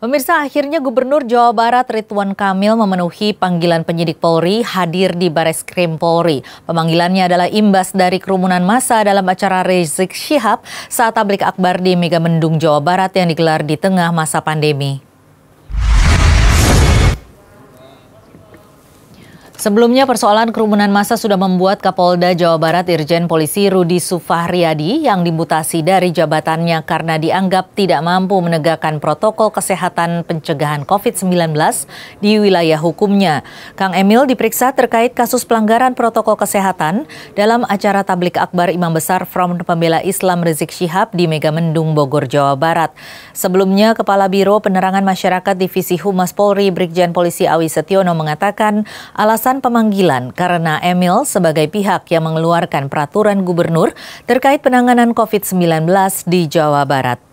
Pemirsa, akhirnya Gubernur Jawa Barat Ridwan Kamil memenuhi panggilan penyidik Polri hadir di Bares Krim Polri. Pemanggilannya adalah imbas dari kerumunan massa dalam acara Rizik Syihab saat tablik akbar di Megamendung, Jawa Barat yang digelar di tengah masa pandemi. Sebelumnya persoalan kerumunan massa sudah membuat Kapolda Jawa Barat Irjen Polisi Rudi Sufahriadi yang dimutasi dari jabatannya karena dianggap tidak mampu menegakkan protokol kesehatan pencegahan COVID-19 di wilayah hukumnya. Kang Emil diperiksa terkait kasus pelanggaran protokol kesehatan dalam acara tablik akbar Imam Besar From Pembela Islam Rizik Syihab di Megamendung Bogor Jawa Barat. Sebelumnya Kepala Biro Penerangan Masyarakat Divisi Humas Polri Brigjen Polisi Awi Setiono mengatakan alasan alasan pemanggilan karena Emil sebagai pihak yang mengeluarkan peraturan gubernur terkait penanganan COVID-19 di Jawa Barat.